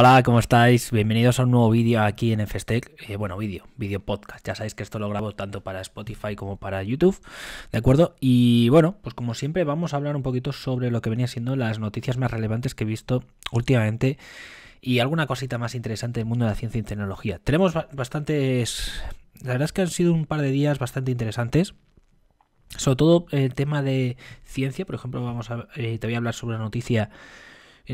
Hola, ¿cómo estáis? Bienvenidos a un nuevo vídeo aquí en FSTEC. Eh, bueno, vídeo, vídeo podcast. Ya sabéis que esto lo grabo tanto para Spotify como para YouTube, ¿de acuerdo? Y bueno, pues como siempre vamos a hablar un poquito sobre lo que venía siendo las noticias más relevantes que he visto últimamente y alguna cosita más interesante del mundo de la ciencia y tecnología. Tenemos bastantes... La verdad es que han sido un par de días bastante interesantes. Sobre todo el tema de ciencia, por ejemplo, vamos a, eh, te voy a hablar sobre la noticia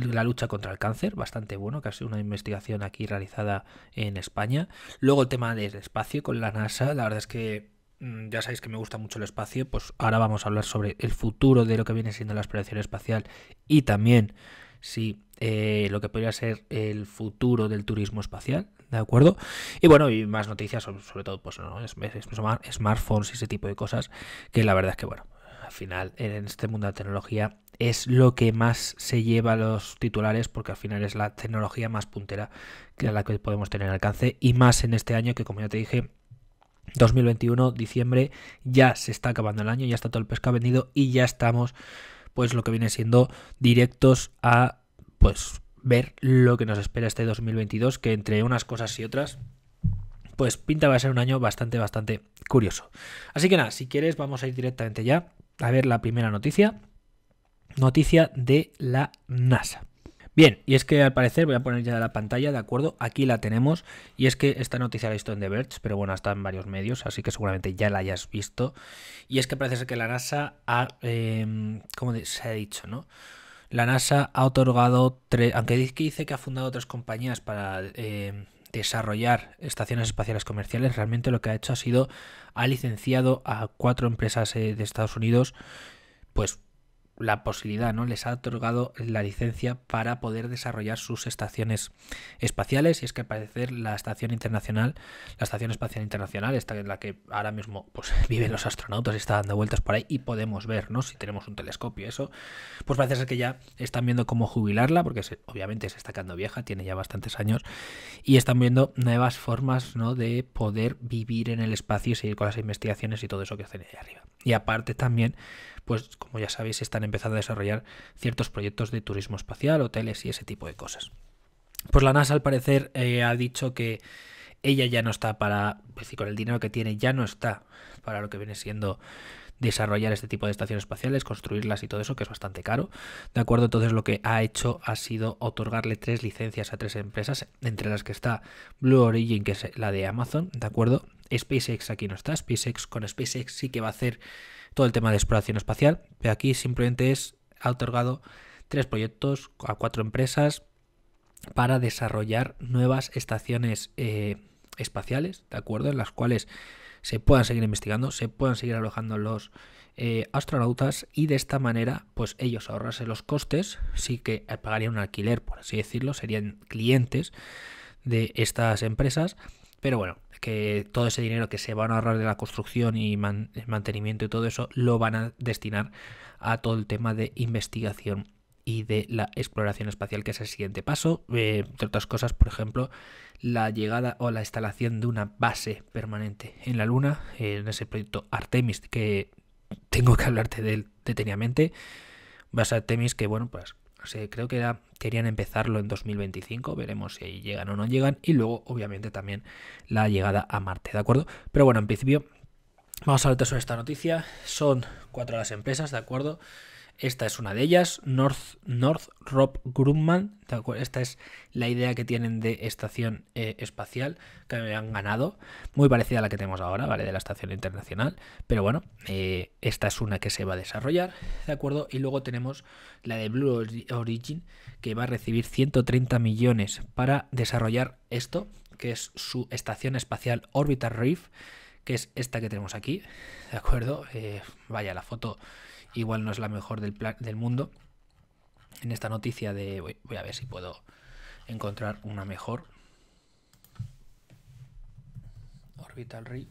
la lucha contra el cáncer, bastante bueno, casi una investigación aquí realizada en España. Luego el tema del espacio con la NASA, la verdad es que mm, ya sabéis que me gusta mucho el espacio, pues ahora vamos a hablar sobre el futuro de lo que viene siendo la exploración espacial y también si eh, lo que podría ser el futuro del turismo espacial, ¿de acuerdo? Y bueno, y más noticias sobre, todo, pues no, smartphones y ese tipo de cosas, que la verdad es que bueno, al final en este mundo de la tecnología es lo que más se lleva a los titulares porque al final es la tecnología más puntera que la que podemos tener alcance y más en este año que como ya te dije 2021 diciembre ya se está acabando el año ya está todo el pescado vendido y ya estamos pues lo que viene siendo directos a pues ver lo que nos espera este 2022 que entre unas cosas y otras pues pinta va a ser un año bastante bastante curioso así que nada si quieres vamos a ir directamente ya a ver la primera noticia noticia de la NASA. Bien, y es que al parecer, voy a poner ya la pantalla, ¿de acuerdo? Aquí la tenemos, y es que esta noticia la he visto en The Verge, pero bueno, está en varios medios, así que seguramente ya la hayas visto. Y es que parece ser que la NASA ha, em, como se ha dicho, ¿no? La NASA ha otorgado tres, aunque dice que ha fundado tres compañías para em, desarrollar estaciones espaciales comerciales, realmente lo que ha hecho ha sido, ha licenciado a cuatro empresas eh, de Estados Unidos, pues la posibilidad, ¿no? Les ha otorgado la licencia para poder desarrollar sus estaciones espaciales. Y es que al parecer la estación internacional, la estación espacial internacional, esta en la que ahora mismo pues, viven los astronautas está dando vueltas por ahí y podemos ver, ¿no? Si tenemos un telescopio, eso. Pues parece ser que ya están viendo cómo jubilarla, porque obviamente se está quedando vieja, tiene ya bastantes años, y están viendo nuevas formas, ¿no? De poder vivir en el espacio y seguir con las investigaciones y todo eso que hacen ahí arriba. Y aparte también pues como ya sabéis, están empezando a desarrollar ciertos proyectos de turismo espacial, hoteles y ese tipo de cosas. Pues la NASA al parecer eh, ha dicho que ella ya no está para, es pues decir, con el dinero que tiene, ya no está para lo que viene siendo desarrollar este tipo de estaciones espaciales, construirlas y todo eso, que es bastante caro. De acuerdo, entonces lo que ha hecho ha sido otorgarle tres licencias a tres empresas, entre las que está Blue Origin, que es la de Amazon, ¿de acuerdo? SpaceX aquí no está, SpaceX con SpaceX sí que va a hacer todo el tema de exploración espacial, pero aquí simplemente es, ha otorgado tres proyectos a cuatro empresas para desarrollar nuevas estaciones eh, espaciales, ¿de acuerdo? En las cuales se puedan seguir investigando, se puedan seguir alojando los eh, astronautas y de esta manera, pues ellos ahorrarse los costes, sí que pagarían un alquiler, por así decirlo, serían clientes de estas empresas, pero bueno, que todo ese dinero que se van a ahorrar de la construcción y mantenimiento y todo eso lo van a destinar a todo el tema de investigación y de la exploración espacial, que es el siguiente paso. Eh, entre otras cosas, por ejemplo, la llegada o la instalación de una base permanente en la Luna, en ese proyecto Artemis, que tengo que hablarte de él detenidamente. Base Artemis, que bueno, pues creo que querían empezarlo en 2025, veremos si ahí llegan o no llegan, y luego obviamente también la llegada a Marte, ¿de acuerdo? Pero bueno, en principio, vamos a hablar sobre esta noticia, son cuatro las empresas, ¿de acuerdo? Esta es una de ellas, North, Northrop Grumman. Esta es la idea que tienen de estación eh, espacial que me han ganado. Muy parecida a la que tenemos ahora, ¿vale? De la estación internacional. Pero bueno, eh, esta es una que se va a desarrollar, ¿de acuerdo? Y luego tenemos la de Blue Origin, que va a recibir 130 millones para desarrollar esto, que es su estación espacial Orbital Reef, que es esta que tenemos aquí, ¿de acuerdo? Eh, vaya, la foto igual no es la mejor del, del mundo. En esta noticia de... Voy, a ver si puedo encontrar una mejor. Orbital Reef.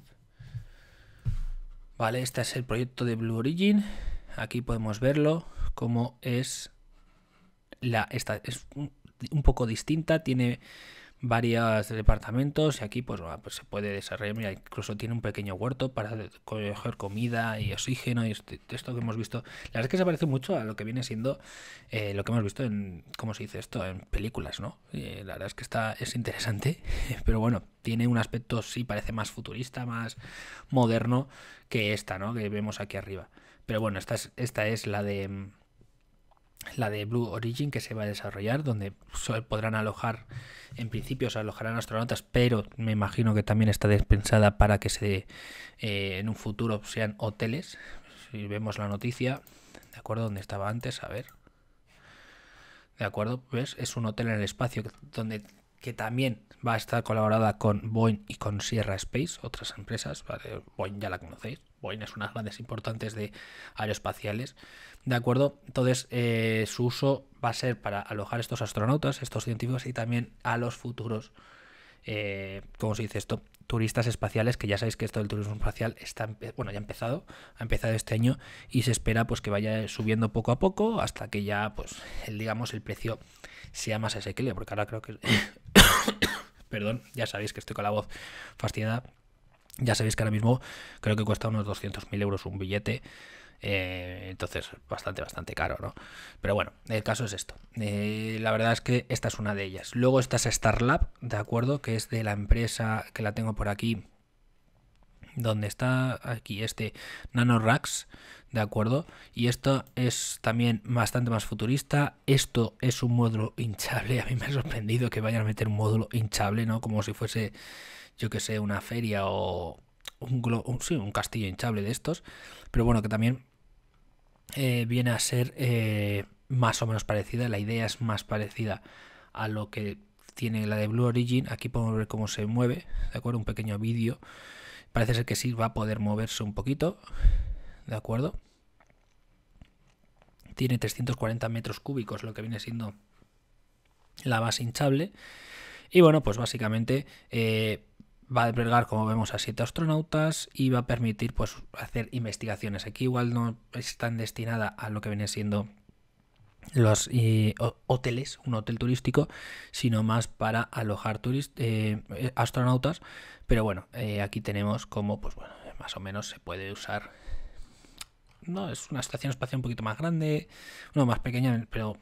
Vale, este es el proyecto de Blue Origin. Aquí podemos verlo, como es la... Esta es un poco distinta, tiene varios departamentos y aquí pues, pues, se puede desarrollar, mira, incluso tiene un pequeño huerto para coger comida y oxígeno y este, esto que hemos visto. La verdad es que se parece mucho a lo que viene siendo eh, lo que hemos visto en, ¿cómo se dice esto? En películas, ¿no? Eh, la verdad es que está, es interesante, pero bueno, tiene un aspecto, sí, parece más futurista, más moderno que esta, ¿no? Que vemos aquí arriba. Pero bueno, esta esta es la de mm, la de Blue Origin que se va a desarrollar, donde podrán alojar, en principio se alojarán astronautas, pero me imagino que también está dispensada para que se eh, en un futuro sean hoteles. Si vemos la noticia, de acuerdo, donde estaba antes, a ver. De acuerdo, ves, es un hotel en el espacio donde que también va a estar colaborada con Boeing y con Sierra Space, otras empresas. Boeing ya la conocéis. Boeing es una de las grandes importantes de aeroespaciales. ¿De acuerdo? Entonces, eh, su uso va a ser para alojar estos astronautas, estos científicos y también a los futuros, eh, ¿cómo se dice esto? Turistas espaciales, que ya sabéis que esto del turismo espacial está, bueno, ya ha empezado, ha empezado este año y se espera pues que vaya subiendo poco a poco hasta que ya, pues, el, digamos, el precio sea más asequible, porque ahora creo que... Perdón, ya sabéis que estoy con la voz fastidiada. Ya sabéis que ahora mismo creo que cuesta unos 200.000 euros un billete eh, entonces, bastante, bastante caro, ¿no? Pero bueno, el caso es esto. Eh, la verdad es que esta es una de ellas. Luego está es Starlab, ¿de acuerdo? Que es de la empresa que la tengo por aquí. Donde está aquí este NanoRacks, ¿de acuerdo? Y esto es también bastante más futurista. Esto es un módulo hinchable. A mí me ha sorprendido que vayan a meter un módulo hinchable, ¿no? Como si fuese, yo que sé, una feria o un, sí, un castillo hinchable de estos. Pero bueno, que también eh, viene a ser eh, más o menos parecida, la idea es más parecida a lo que tiene la de Blue Origin, aquí podemos ver cómo se mueve, ¿de acuerdo? Un pequeño vídeo, parece ser que sí va a poder moverse un poquito, ¿de acuerdo? Tiene 340 metros cúbicos, lo que viene siendo la base hinchable. Y bueno, pues básicamente eh, va a albergar, como vemos, a siete astronautas y va a permitir pues, hacer investigaciones. Aquí igual no están destinada a lo que viene siendo los eh, hoteles, un hotel turístico, sino más para alojar eh, eh, astronautas. Pero bueno, eh, aquí tenemos como, pues bueno, más o menos se puede usar. No, es una estación espacial un poquito más grande, no, más pequeña, pero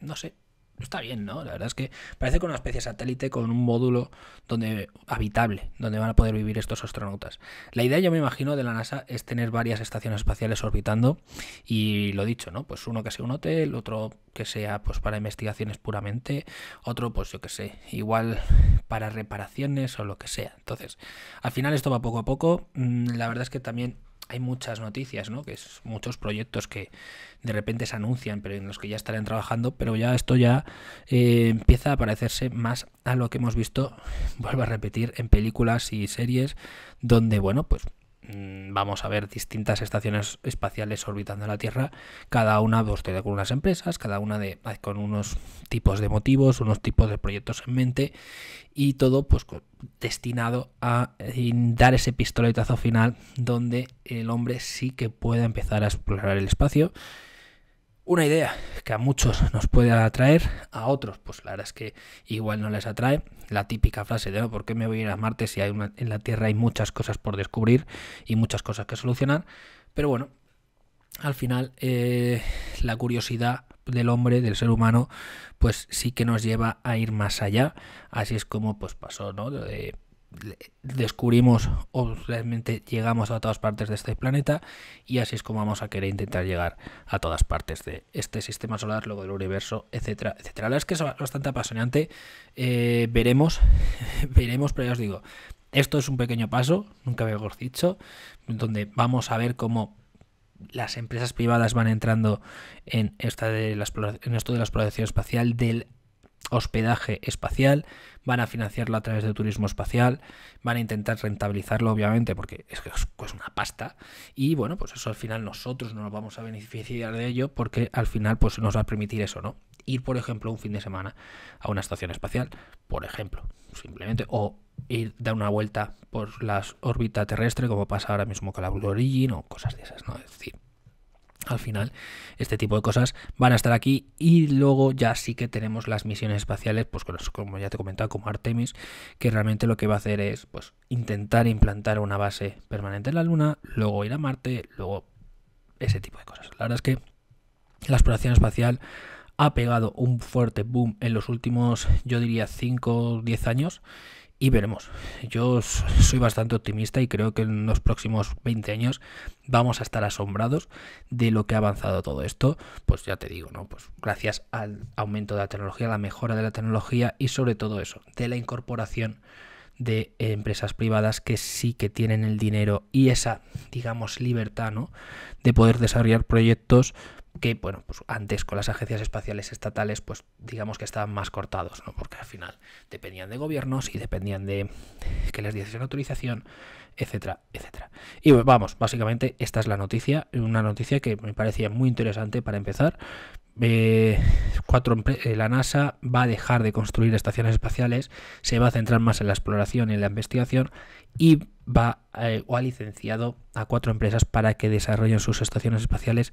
no sé, está bien, ¿no? La verdad es que parece con una especie de satélite, con un módulo donde habitable, donde van a poder vivir estos astronautas. La idea, yo me imagino, de la NASA es tener varias estaciones espaciales orbitando y lo dicho, ¿no? Pues uno que sea un hotel, otro que sea pues para investigaciones puramente, otro pues yo que sé, igual para reparaciones o lo que sea. Entonces, al final esto va poco a poco. Mm, la verdad es que también hay muchas noticias, ¿no? Que es muchos proyectos que de repente se anuncian, pero en los que ya estarán trabajando, pero ya esto ya eh, empieza a parecerse más a lo que hemos visto, vuelvo a repetir, en películas y series, donde, bueno, pues Mm, vamos a ver distintas estaciones espaciales orbitando la Tierra, cada una de pues, con unas empresas, cada una de ah, con unos tipos de motivos, unos tipos de proyectos en mente y todo pues destinado a eh, dar ese pistoletazo final donde el hombre sí que pueda empezar a explorar el espacio una idea que a muchos nos puede atraer, a otros pues la verdad es que igual no les atrae. La típica frase de oh, ¿por qué me voy a ir a Marte si hay en la Tierra hay muchas cosas por descubrir y muchas cosas que solucionar? Pero bueno, al final eh, la curiosidad del hombre, del ser humano, pues sí que nos lleva a ir más allá. Así es como pues pasó, ¿no? De, descubrimos o realmente llegamos a todas partes de este planeta y así es como vamos a querer intentar llegar a todas partes de este sistema solar, luego del universo, etcétera, etcétera. La verdad es que es bastante apasionante. Eh, veremos, veremos, pero ya os digo, esto es un pequeño paso, nunca habíamos dicho, donde vamos a ver cómo las empresas privadas van entrando en, esta de la, en esto de la exploración espacial, del hospedaje espacial, van a financiarlo a través de turismo espacial, van a intentar rentabilizarlo obviamente porque es que es una pasta y bueno, pues eso al final nosotros no nos vamos a beneficiar de ello porque al final pues nos va a permitir eso, ¿no? Ir por ejemplo un fin de semana a una estación espacial, por ejemplo, simplemente o ir dar una vuelta por la órbita terrestre como pasa ahora mismo con la Blue Origin o cosas de esas, ¿no? Es decir, al final este tipo de cosas van a estar aquí y luego ya sí que tenemos las misiones espaciales pues como ya te he comentado como Artemis que realmente lo que va a hacer es pues intentar implantar una base permanente en la luna luego ir a Marte luego ese tipo de cosas la verdad es que la exploración espacial ha pegado un fuerte boom en los últimos yo diría 5 o 10 años y veremos. Yo soy bastante optimista y creo que en los próximos 20 años vamos a estar asombrados de lo que ha avanzado todo esto. Pues ya te digo, ¿no? Pues gracias al aumento de la tecnología, la mejora de la tecnología y sobre todo eso, de la incorporación de empresas privadas que sí que tienen el dinero y esa, digamos, libertad, ¿no? De poder desarrollar proyectos que, bueno, pues antes con las agencias espaciales estatales, pues digamos que estaban más cortados, ¿no? Porque al final dependían de gobiernos y dependían de que les diesen autorización, etcétera, etcétera. Y pues, vamos, básicamente esta es la noticia, una noticia que me parecía muy interesante para empezar. Eh, cuatro eh, la NASA va a dejar de construir estaciones espaciales, se va a centrar más en la exploración y en la investigación y va eh, o ha licenciado a cuatro empresas para que desarrollen sus estaciones espaciales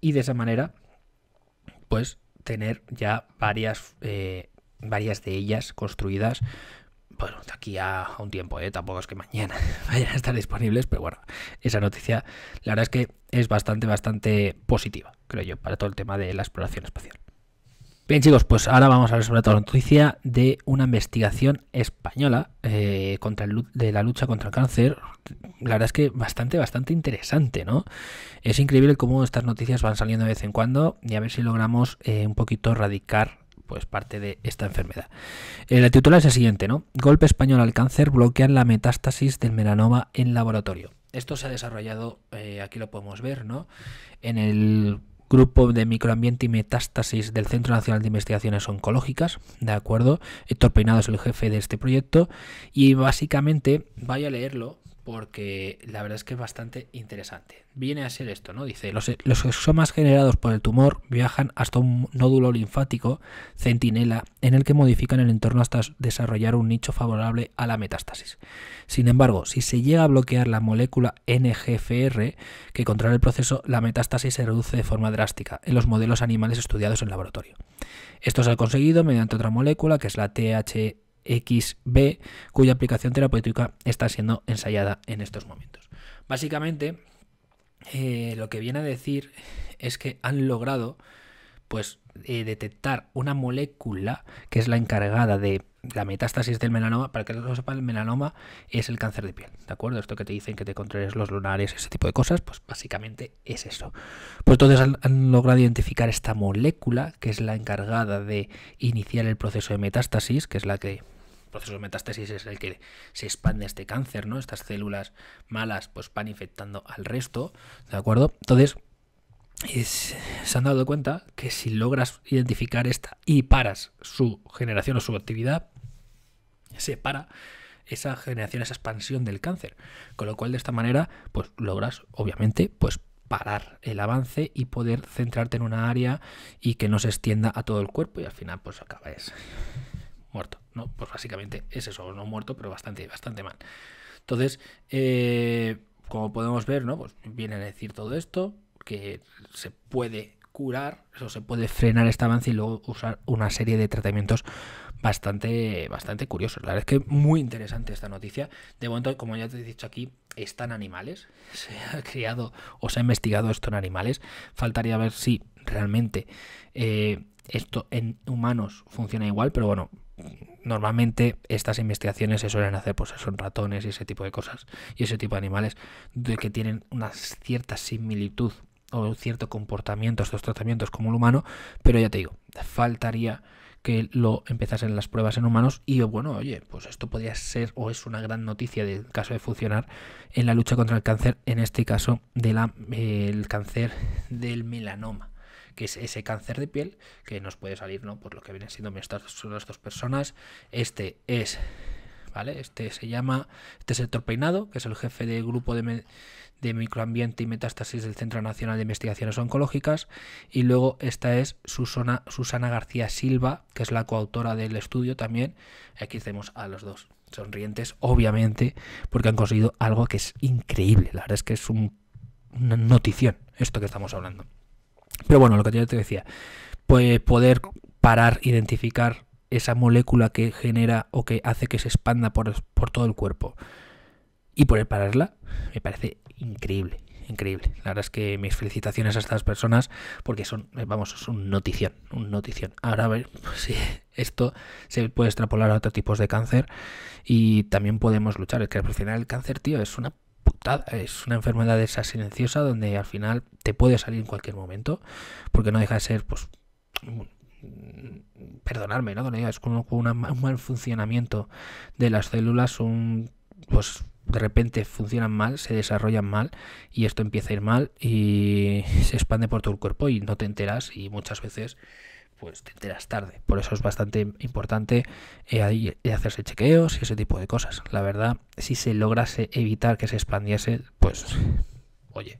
y de esa manera, pues tener ya varias, eh, varias de ellas construidas. Bueno, de aquí a, un tiempo, ¿eh? tampoco es que mañana vayan a estar disponibles, pero bueno, esa noticia la verdad es que es bastante, bastante positiva, creo yo, para todo el tema de la exploración espacial. Bien chicos, pues ahora vamos a ver sobre todo la noticia de una investigación española eh, contra de la lucha contra el cáncer. La verdad es que bastante, bastante interesante, ¿no? Es increíble cómo estas noticias van saliendo de vez en cuando y a ver si logramos eh, un poquito erradicar pues parte de esta enfermedad. El eh, la titular es el siguiente, ¿no? Golpe español al cáncer bloquean la metástasis del melanoma en laboratorio. Esto se ha desarrollado, aquí lo podemos ver, ¿no? En el Grupo de Microambiente y Metástasis del Centro Nacional de Investigaciones Oncológicas, ¿de acuerdo? Héctor Peinado es el jefe de este proyecto y básicamente, vaya a leerlo, porque la verdad es que es bastante interesante. Viene a ser esto, ¿no? Dice, los, exomas generados por el tumor viajan hasta un nódulo linfático centinela en el que modifican el entorno hasta desarrollar un nicho favorable a la metástasis. Sin embargo, si se llega a bloquear la molécula NGFR que controla el proceso, la metástasis se reduce de forma drástica en los modelos animales estudiados en laboratorio. Esto se ha conseguido mediante otra molécula que es la TH e XB, cuya aplicación terapéutica está siendo ensayada en estos momentos. Básicamente, eh, lo que viene a decir es que han logrado pues, eh, detectar una molécula que es la encargada de la metástasis del melanoma. Para que lo sepan, el melanoma es el cáncer de piel, ¿de acuerdo? Esto que te dicen que te controles los lunares, ese tipo de cosas, pues básicamente es eso. Pues entonces han logrado identificar esta molécula que es la encargada de iniciar el proceso de metástasis, que es la que proceso de metástasis es el que se expande este cáncer, ¿no? Estas células malas pues van infectando al resto, ¿de acuerdo? Entonces, se han dado cuenta que si logras identificar esta y paras su generación o su actividad, se para esa generación, esa expansión del cáncer. Con lo cual, de esta manera, pues logras, obviamente, pues parar el avance y poder centrarte en una área y que no se extienda a todo el cuerpo y al final pues acabas muerto. Pues básicamente es eso, no muerto, pero bastante, bastante mal. Entonces, eh, como podemos ver, ¿no? Pues viene a decir todo esto, que se puede curar, se puede frenar este avance y luego usar una serie de tratamientos bastante, bastante curiosos. La verdad es que muy interesante esta noticia. De momento, como ya te he dicho aquí, están animales. Se ha criado o se ha investigado esto en animales. Faltaría ver si realmente eh, esto en humanos funciona igual, pero bueno, normalmente estas investigaciones se suelen hacer, pues son ratones y ese tipo de cosas, y ese tipo de animales, de que tienen una cierta similitud o cierto comportamiento estos tratamientos como el humano, pero ya te digo, faltaría que lo empezasen las pruebas en humanos y bueno, oye, pues esto podría ser o es una gran noticia del caso de funcionar en la lucha contra el cáncer, en este caso del cáncer del melanoma que es ese cáncer de piel que nos puede salir, ¿no? Por lo que vienen siendo estas las dos personas. Este es, ¿vale? Este se llama, este es Peinado, que es el jefe del grupo de, microambiente y metástasis del Centro Nacional de Investigaciones Oncológicas. Y luego esta es Susana, Susana García Silva, que es la coautora del estudio también. Aquí tenemos a los dos sonrientes, obviamente, porque han conseguido algo que es increíble. La verdad es que es una notición esto que estamos hablando. Pero bueno, lo que yo te decía, pues poder parar, identificar esa molécula que genera o que hace que se expanda por, por todo el cuerpo y poder pararla, me parece increíble, increíble. La verdad es que mis felicitaciones a estas personas porque son, eh, vamos, es un notición, un notición. Ahora a ver si esto se puede extrapolar a otros tipos de cáncer y también podemos luchar. Es que al final el cáncer, tío, es una es una enfermedad de esa silenciosa donde al final te puede salir en cualquier momento, porque no deja de ser, pues, mm, perdonarme, ¿no? Es como un, un mal funcionamiento de las células, un, pues, de repente funcionan mal, se desarrollan mal y esto empieza a ir mal y se expande por todo el cuerpo y no te enteras y muchas veces pues te enteras tarde. Por eso es bastante importante eh, eh, hacerse chequeos y ese tipo de cosas. La verdad, si se lograse evitar que se expandiese, pues oye,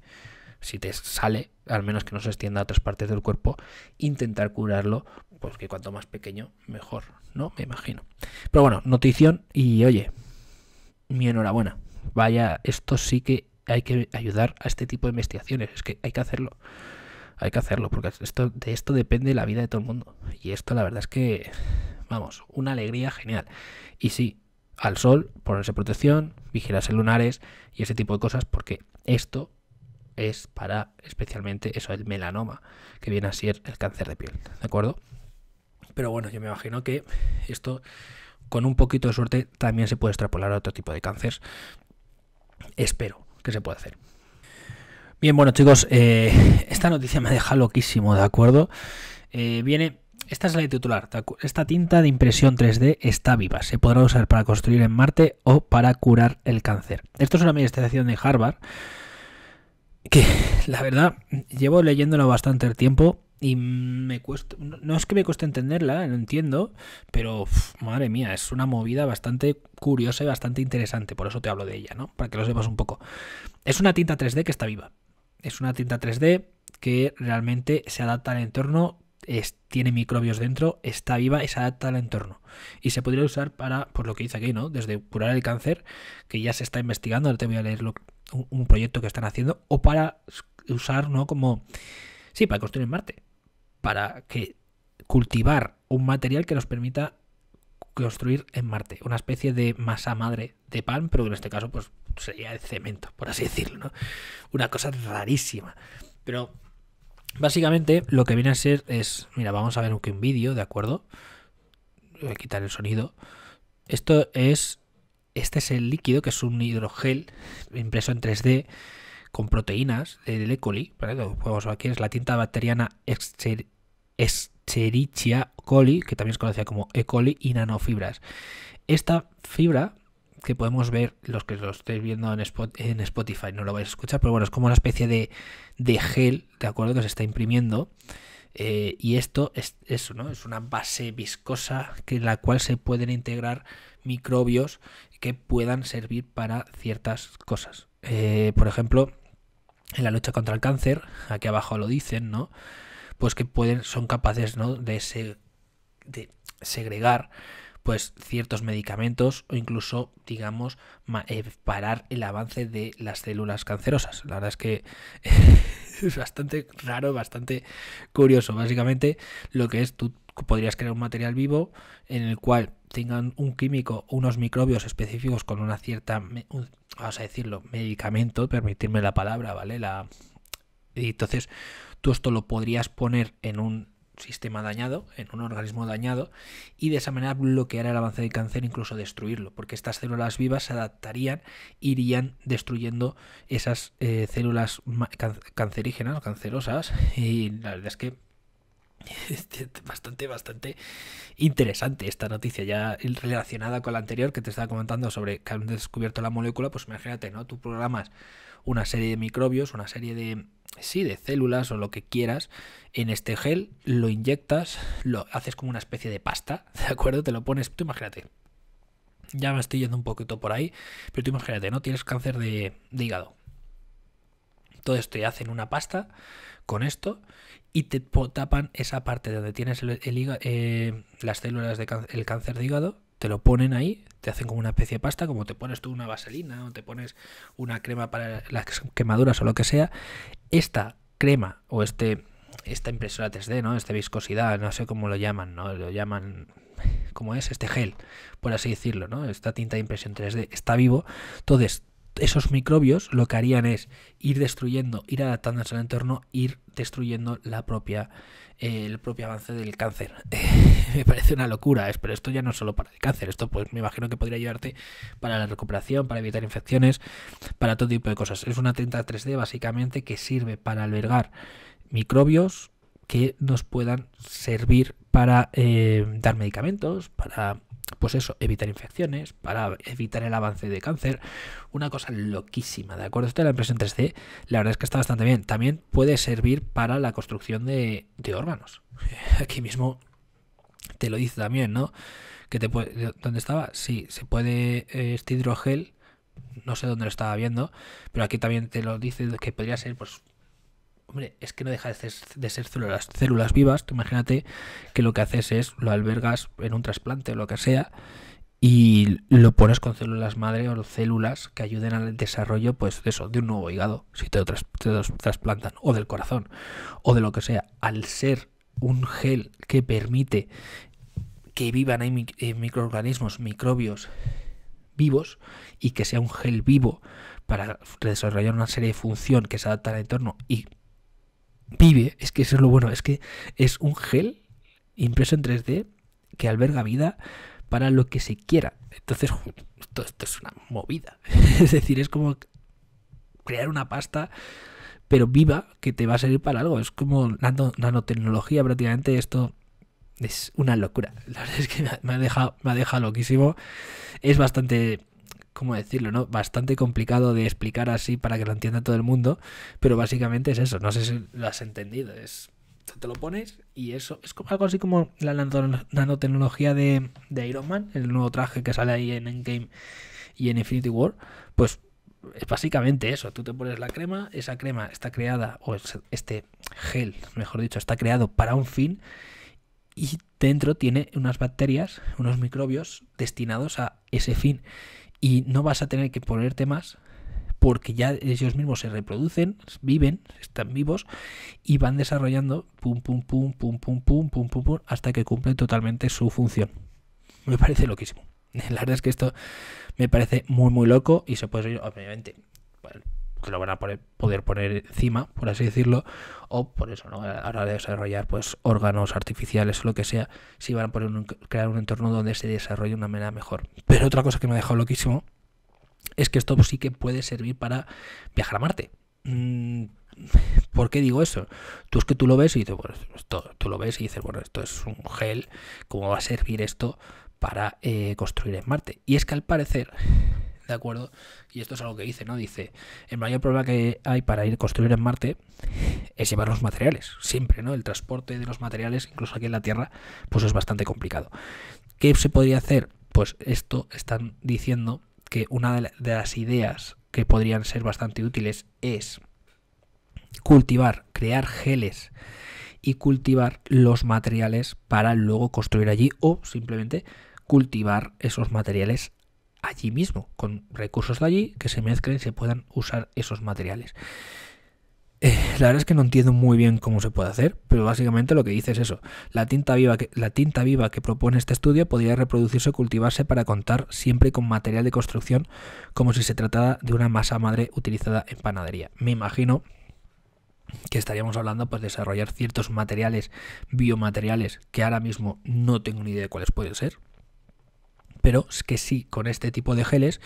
si te sale, al menos que no se extienda a otras partes del cuerpo, intentar curarlo, pues que cuanto más pequeño, mejor, ¿no? Me imagino. Pero bueno, notición y oye, mi enhorabuena. Vaya, esto sí que hay que ayudar a este tipo de investigaciones, es que hay que hacerlo hay que hacerlo, porque esto, de esto depende la vida de todo el mundo. Y esto la verdad es que, vamos, una alegría genial. Y sí, al sol, ponerse protección, vigilarse lunares y ese tipo de cosas, porque esto es para especialmente eso, el melanoma, que viene a ser el cáncer de piel, ¿de acuerdo? Pero bueno, yo me imagino que esto, con un poquito de suerte, también se puede extrapolar a otro tipo de cáncer. Espero que se pueda hacer. Bien, bueno chicos, eh, esta noticia me deja loquísimo, ¿de acuerdo? Eh, viene, esta es la de titular, esta tinta de impresión 3D está viva, se podrá usar para construir en Marte o para curar el cáncer. Esto es una investigación de Harvard que, la verdad, llevo leyéndola bastante el tiempo y me cuesta, no es que me cueste entenderla, No entiendo, pero madre mía, es una movida bastante curiosa y bastante interesante, por eso te hablo de ella, ¿no? Para que lo sepas un poco. Es una tinta 3D que está viva es una tinta 3D que realmente se adapta al entorno, tiene microbios dentro, está viva y se adapta al entorno. Y se podría usar para, por lo que dice aquí, ¿no? Desde curar el cáncer, que ya se está investigando, ahora te voy a leer un, proyecto que están haciendo, o para usar, ¿no? Como, sí, para construir en Marte, para que cultivar un material que nos permita construir en Marte, una especie de masa madre de pan, pero en este caso, pues sería de cemento, por así decirlo, ¿no? Una cosa rarísima. Pero básicamente lo que viene a ser es, mira, vamos a ver un vídeo, ¿de acuerdo? Voy a quitar el sonido. Esto es, este es el líquido que es un hidrogel impreso en 3D con proteínas del E. coli, aquí es la tinta bacteriana Escherichia coli, que también es conocida como E. coli, y nanofibras. Esta fibra que podemos ver, los que lo estéis viendo en, Spotify, no lo vais a escuchar, pero bueno, es como una especie de, gel, ¿de acuerdo? Que se está imprimiendo. Eh, y esto es eso, ¿no? Es una base viscosa que, en la cual se pueden integrar microbios que puedan servir para ciertas cosas. Eh, por ejemplo, en la lucha contra el cáncer, aquí abajo lo dicen, ¿no? Pues que pueden, son capaces, ¿no? De, de segregar pues ciertos medicamentos o incluso, digamos, eh, parar el avance de las células cancerosas. La verdad es que es bastante raro, bastante curioso. Básicamente, lo que es, tú podrías crear un material vivo en el cual tengan un químico, unos microbios específicos con una cierta, vamos a decirlo, medicamento, permitirme la palabra, ¿vale? La, y entonces, tú esto lo podrías poner en un sistema dañado, en un organismo dañado, y de esa manera bloquear el avance del cáncer, incluso destruirlo, porque estas células vivas se adaptarían, irían destruyendo esas eh, células cancerígenas cancerígenas, cancerosas, y la verdad es que este, bastante, bastante interesante esta noticia ya relacionada con la anterior que te estaba comentando sobre que han descubierto la molécula, pues imagínate, ¿no? Tú programas una serie de microbios, una serie de, sí, de células o lo que quieras, en este gel lo inyectas, lo haces como una especie de pasta, ¿de acuerdo? Te lo pones, tú imagínate. Ya me estoy yendo un poquito por ahí, pero tú imagínate, ¿no? Tienes cáncer de, hígado. Todo esto te hacen una pasta con esto y te tapan esa parte donde tienes el, eh, las células de el cáncer de hígado te lo ponen ahí, te hacen como una especie de pasta, como te pones tú una vaselina o te pones una crema para las quemaduras o lo que sea. Esta crema o este esta impresora 3D, ¿no? Esta viscosidad, no sé cómo lo llaman, ¿no? Lo llaman como es este gel, por así decirlo, ¿no? Esta tinta de impresión 3D está vivo. Entonces, esos microbios lo que harían es ir destruyendo, ir adaptándose al entorno, ir destruyendo la propia, eh, el propio avance del cáncer. me parece una locura, pero esto ya no es solo para el cáncer, esto pues me imagino que podría ayudarte para la recuperación, para evitar infecciones, para todo tipo de cosas. Es una tinta 3D básicamente que sirve para albergar microbios, que nos puedan servir para eh, dar medicamentos, para, pues eso, evitar infecciones, para evitar el avance de cáncer. Una cosa loquísima, ¿de acuerdo? Esta es la impresión 3D, la verdad es que está bastante bien. También puede servir para la construcción de, de órganos. Aquí mismo te lo dice también, ¿no? Que te ¿Dónde estaba? Sí, se puede eh, este hidrogel, no sé dónde lo estaba viendo, pero aquí también te lo dice que podría ser, pues, Hombre, es que no deja de ser, de ser células, células vivas. Imagínate que lo que haces es lo albergas en un trasplante o lo que sea y lo pones con células madre o células que ayuden al desarrollo pues de eso de un nuevo hígado si te lo, trasplantan o del corazón o de lo que sea al ser un gel que permite que vivan ahí eh, microorganismos microbios vivos y que sea un gel vivo para desarrollar una serie de función que se adapta al entorno y vive, es que eso es lo bueno, es que es un gel impreso en 3D que alberga vida para lo que se quiera. Entonces, esto, es una movida. es decir, es como crear una pasta pero viva que te va a servir para algo. Es como nanotecnología prácticamente. Esto es una locura. La verdad es que me ha me ha dejado loquísimo. Es bastante ¿cómo decirlo? ¿no? Bastante complicado de explicar así para que lo entienda todo el mundo, pero básicamente es eso, no sé si lo has entendido, es te lo pones y eso es como, algo así como la nanotecnología de, de, Iron Man, el nuevo traje que sale ahí en Endgame y en Infinity War, pues es básicamente eso, tú te pones la crema, esa crema está creada, o este gel, mejor dicho, está creado para un fin y dentro tiene unas bacterias, unos microbios destinados a ese fin y no vas a tener que ponerte más porque ya ellos mismos se reproducen, viven, están vivos y van desarrollando pum pum pum pum pum pum pum pum, pum hasta que cumplen totalmente su función. Me parece loquísimo. La verdad es que esto me parece muy muy loco y se puede oír obviamente que lo van a poder, poner encima, por así decirlo, o por eso, ¿no? a hora de desarrollar pues, órganos artificiales o lo que sea, si van a poner crear un entorno donde se desarrolle una manera mejor. Pero otra cosa que me ha dejado loquísimo es que esto sí que puede servir para viajar a Marte. Mm, ¿Por qué digo eso? Tú es que tú lo ves y dices, bueno, esto, lo ves y dices, bueno, esto es un gel, ¿cómo va a servir esto para eh, construir en Marte? Y es que al parecer ¿de acuerdo? Y esto es algo que dice, ¿no? Dice, el mayor problema que hay para ir a construir en Marte es llevar los materiales, siempre, ¿no? El transporte de los materiales, incluso aquí en la Tierra, pues es bastante complicado. ¿Qué se podría hacer? Pues esto están diciendo que una de las ideas que podrían ser bastante útiles es cultivar, crear geles y cultivar los materiales para luego construir allí o simplemente cultivar esos materiales allí mismo, con recursos de allí que se mezclen y se puedan usar esos materiales. Eh, la verdad es que no entiendo muy bien cómo se puede hacer, pero básicamente lo que dice es eso. La tinta viva que, la tinta viva que propone este estudio podría reproducirse o cultivarse para contar siempre con material de construcción como si se tratara de una masa madre utilizada en panadería. Me imagino que estaríamos hablando pues desarrollar ciertos materiales biomateriales que ahora mismo no tengo ni idea de cuáles pueden ser pero es que sí, con este tipo de geles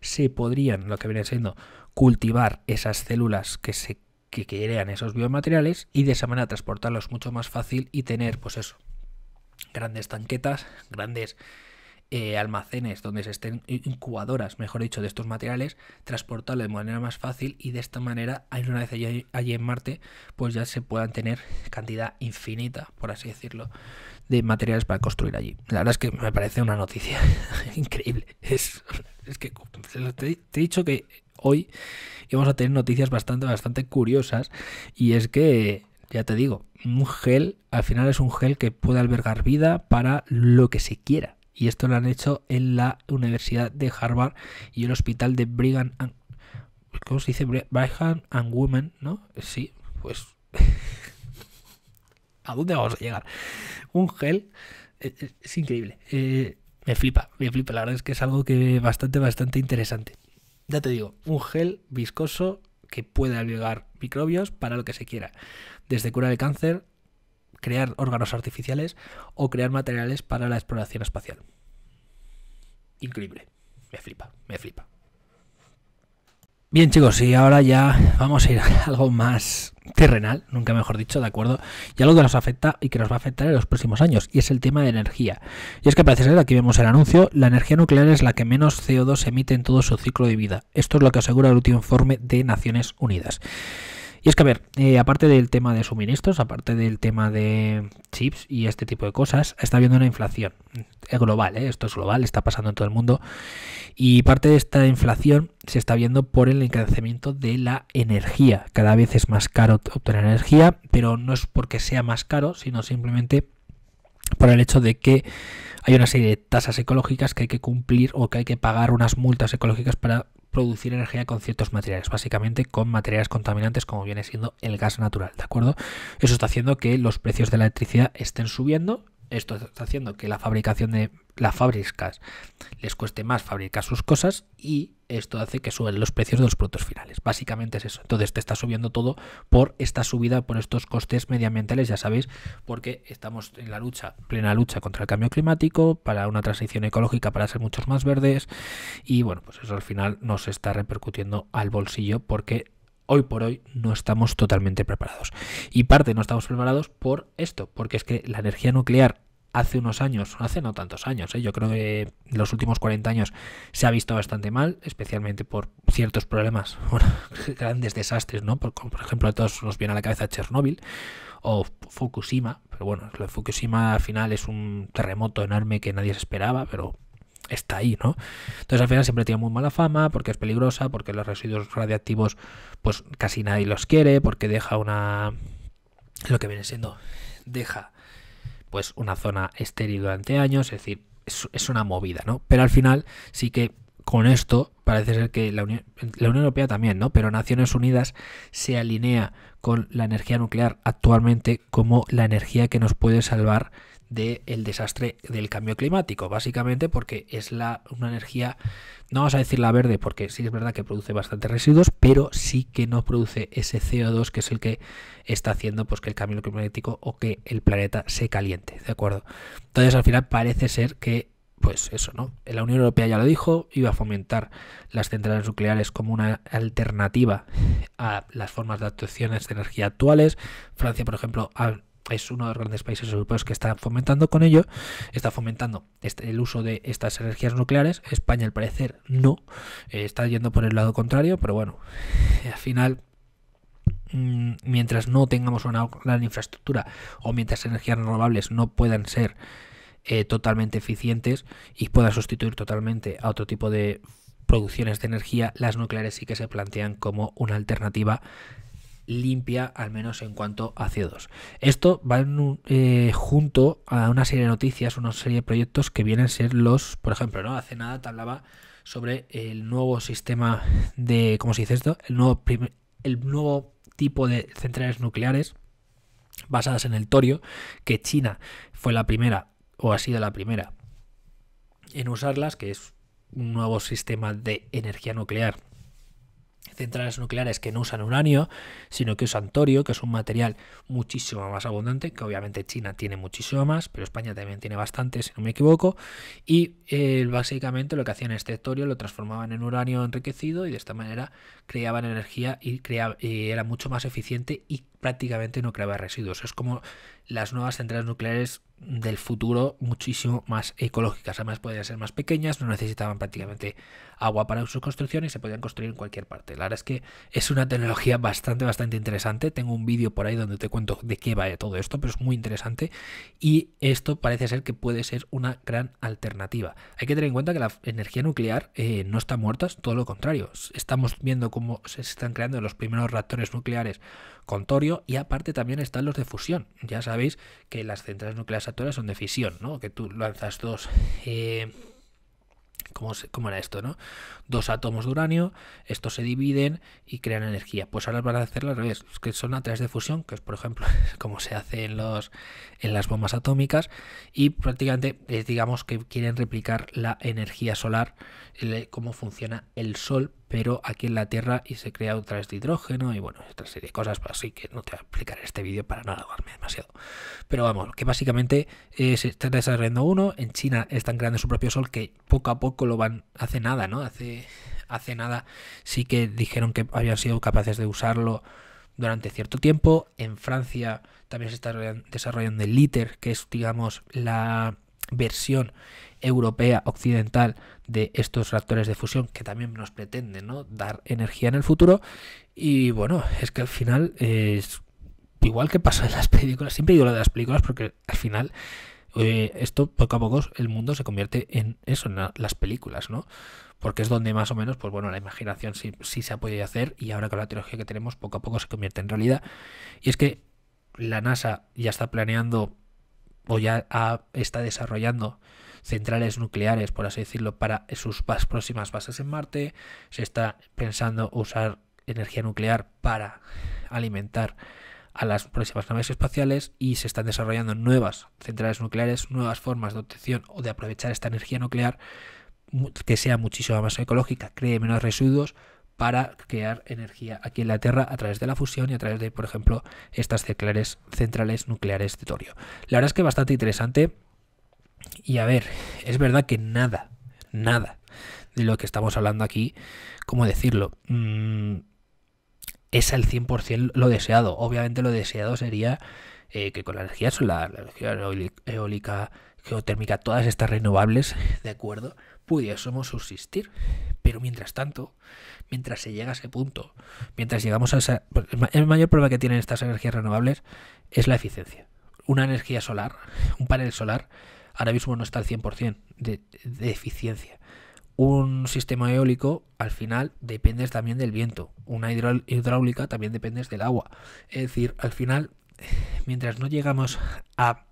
se podrían, lo que viene siendo, cultivar esas células que se que crean esos biomateriales y de esa manera transportarlos mucho más fácil y tener, pues eso, grandes tanquetas, grandes eh, almacenes donde se estén eh, incubadoras, mejor dicho, de estos materiales, transportarlo de manera más fácil y de esta manera, una vez allí, allí en Marte, pues ya se puedan tener cantidad infinita, por así decirlo, de materiales para construir allí. La verdad es que me parece una noticia increíble. Es, que te, he dicho que hoy íbamos a tener noticias bastante, bastante curiosas y es que, ya te digo, un gel al final es un gel que puede albergar vida para lo que se quiera. Y esto lo han hecho en la Universidad de Harvard y el hospital de Brigham ¿cómo se dice? Brigham and Women, ¿no? Sí, pues ¿A dónde vamos a llegar? Un gel eh, eh, es, increíble. Eh, me flipa, me flipa. La verdad es que es algo que bastante, bastante interesante. Ya te digo, un gel viscoso que puede agregar microbios para lo que se quiera. Desde curar el cáncer, crear órganos artificiales o crear materiales para la exploración espacial. Increíble. Me flipa, me flipa. Bien chicos, y ahora ya vamos a ir a algo más terrenal, nunca mejor dicho, ¿de acuerdo? Y algo que nos afecta y que nos va a afectar en los próximos años, y es el tema de energía. Y es que parece ser, aquí vemos el anuncio, la energía nuclear es la que menos CO2 emite en todo su ciclo de vida. Esto es lo que asegura el último informe de Naciones Unidas. Y es que, a ver, eh, aparte del tema de suministros, aparte del tema de chips y este tipo de cosas, está habiendo una inflación es eh, global, eh, esto es global, está pasando en todo el mundo. Y parte de esta inflación se está viendo por el encarecimiento de la energía. Cada vez es más caro obtener energía, pero no es porque sea más caro, sino simplemente por el hecho de que hay una serie de tasas ecológicas que hay que cumplir o que hay que pagar unas multas ecológicas para producir energía con ciertos materiales, básicamente con materiales contaminantes como viene siendo el gas natural, ¿de acuerdo? Eso está haciendo que los precios de la electricidad estén subiendo esto está haciendo que la fabricación de las fábricas les cueste más fabricar sus cosas y esto hace que suben los precios de los productos finales. Básicamente es eso. Entonces te está subiendo todo por esta subida, por estos costes medioambientales, ya sabéis, porque estamos en la lucha, plena lucha contra el cambio climático, para una transición ecológica, para ser muchos más verdes y bueno, pues eso al final nos está repercutiendo al bolsillo porque hoy por hoy no estamos totalmente preparados. Y parte no estamos preparados por esto, porque es que la energía nuclear hace unos años, hace no tantos años, ¿eh? yo creo que los últimos 40 años se ha visto bastante mal, especialmente por ciertos problemas, grandes desastres, ¿no? Por, por ejemplo, a todos nos viene a la cabeza Chernóbil o Fukushima, pero bueno, lo Fukushima al final es un terremoto enorme que nadie se esperaba, pero está ahí, ¿no? Entonces al final siempre tiene muy mala fama porque es peligrosa, porque los residuos radiactivos pues casi nadie los quiere, porque deja una... lo que viene siendo, deja pues una zona estéril durante años, es decir, es, una movida, ¿no? Pero al final sí que con esto parece ser que la Unión, la Unión, Europea también, ¿no? Pero Naciones Unidas se alinea con la energía nuclear actualmente como la energía que nos puede salvar del desastre del cambio climático, básicamente porque es la, una energía, no vamos a decir la verde, porque sí es verdad que produce bastantes residuos, pero sí que no produce ese CO2 que es el que está haciendo pues, que el cambio climático o que el planeta se caliente, ¿de acuerdo? Entonces al final parece ser que pues eso, ¿no? La Unión Europea ya lo dijo, iba a fomentar las centrales nucleares como una alternativa a las formas de actuaciones de energía actuales. Francia, por ejemplo, ha es uno de los grandes países europeos que está fomentando con ello, está fomentando este, el uso de estas energías nucleares. España, al parecer, no, eh, está yendo por el lado contrario, pero bueno, eh, al final mm, mientras no tengamos una gran infraestructura o mientras energías renovables no puedan ser eh, totalmente eficientes y puedan sustituir totalmente a otro tipo de producciones de energía, las nucleares sí que se plantean como una alternativa limpia, al menos en cuanto a CO2. Esto va eh, junto a una serie de noticias, una serie de proyectos que vienen a ser los, por ejemplo, ¿no? hace nada te hablaba sobre el nuevo sistema de, ¿cómo se dice esto? El nuevo, el nuevo tipo de centrales nucleares basadas en el torio, que China fue la primera, o ha sido la primera, en usarlas, que es un nuevo sistema de energía nuclear centrales nucleares que no usan uranio, sino que usan torio, que es un material muchísimo más abundante, que obviamente China tiene muchísimo más, pero España también tiene bastante, si no me equivoco, y eh, básicamente lo que hacían este torio lo transformaban en uranio enriquecido y de esta manera creaban energía y, y era mucho más eficiente y prácticamente no creaba residuos. Es como las nuevas centrales nucleares del futuro muchísimo más ecológicas. Además podían ser más pequeñas, no necesitaban prácticamente agua para su construcción y se podían construir en cualquier parte. La verdad es que es una tecnología bastante, bastante interesante. Tengo un vídeo por ahí donde te cuento de qué va todo esto, pero es muy interesante y esto parece ser que puede ser una gran alternativa. Hay que tener en cuenta que la energía nuclear eh, no está muerta, es todo lo contrario. Estamos viendo cómo se están creando los primeros reactores nucleares contorio y aparte también están los de fusión. Ya sabéis que las centrales nucleares actuales son de fisión, ¿no? Que tú lanzas dos... Eh, ¿cómo, era esto, no? Dos átomos de uranio, estos se dividen y crean energía. Pues ahora van a hacer al revés, que son a través de fusión, que es por ejemplo como se hace en, los, en las bombas atómicas, y prácticamente digamos que quieren replicar la energía solar eh, cómo funciona el Sol, pero aquí en la Tierra y se crea otra vez de hidrógeno y bueno, otra serie de cosas, pues así que no te voy a explicar este vídeo para no alargarme demasiado. Pero vamos, que básicamente eh, se está desarrollando uno, en China están creando su propio Sol que poco a poco lo van, hace nada, ¿no? Hace, hace nada sí que dijeron que habían sido capaces de usarlo durante cierto tiempo. En Francia también se está desarrollando el ITER, que es, digamos, la versión europea occidental de estos reactores de fusión que también nos pretenden ¿no? dar energía en el futuro. Y bueno, es que al final es igual que pasa en las películas, siempre digo lo de las películas porque al final eh, esto poco a poco el mundo se convierte en eso, en las películas, ¿no? Porque es donde más o menos, pues bueno, la imaginación sí, se ha podido hacer y ahora con la tecnología que tenemos poco a poco se convierte en realidad. Y es que la NASA ya está planeando o ya está desarrollando centrales nucleares, por así decirlo, para sus próximas bases en Marte. Se está pensando usar energía nuclear para alimentar a las próximas naves espaciales y se están desarrollando nuevas centrales nucleares, nuevas formas de obtención o de aprovechar esta energía nuclear que sea muchísimo más ecológica, cree menos residuos para crear energía aquí en la Tierra a través de la fusión y a través de, por ejemplo, estas centrales, nucleares de torio. La verdad es que es bastante interesante. Y a ver, es verdad que nada, nada de lo que estamos hablando aquí, ¿cómo decirlo? Mm, es al 100% lo deseado. Obviamente lo deseado sería eh, que con la energía solar, la energía eólica, geotérmica, todas estas renovables, ¿de acuerdo? Pudiésemos subsistir. Pero mientras tanto, mientras se llega a ese punto, mientras llegamos a esa... Pues, el mayor problema que tienen estas energías renovables es la eficiencia. Una energía solar, un panel solar, ahora mismo no está al 100% de, eficiencia. Un sistema eólico, al final, dependes también del viento. Una hidráulica también dependes del agua. Es decir, al final, mientras no llegamos a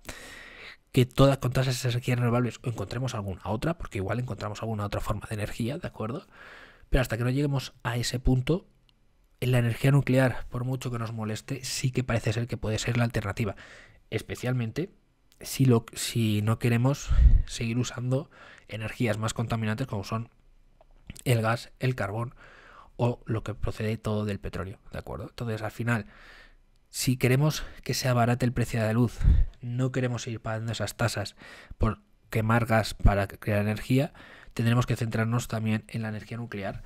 que todas con esas energías renovables o encontremos alguna otra, porque igual encontramos alguna otra forma de energía, ¿de acuerdo? Pero hasta que no lleguemos a ese punto, la energía nuclear, por mucho que nos moleste, sí que parece ser que puede ser la alternativa. Especialmente si, lo, si no queremos seguir usando energías más contaminantes como son el gas, el carbón o lo que procede todo del petróleo, ¿de acuerdo? Entonces, al final, si queremos que sea barato el precio de la luz, no queremos seguir pagando esas tasas por quemar gas para crear energía, tendremos que centrarnos también en la energía nuclear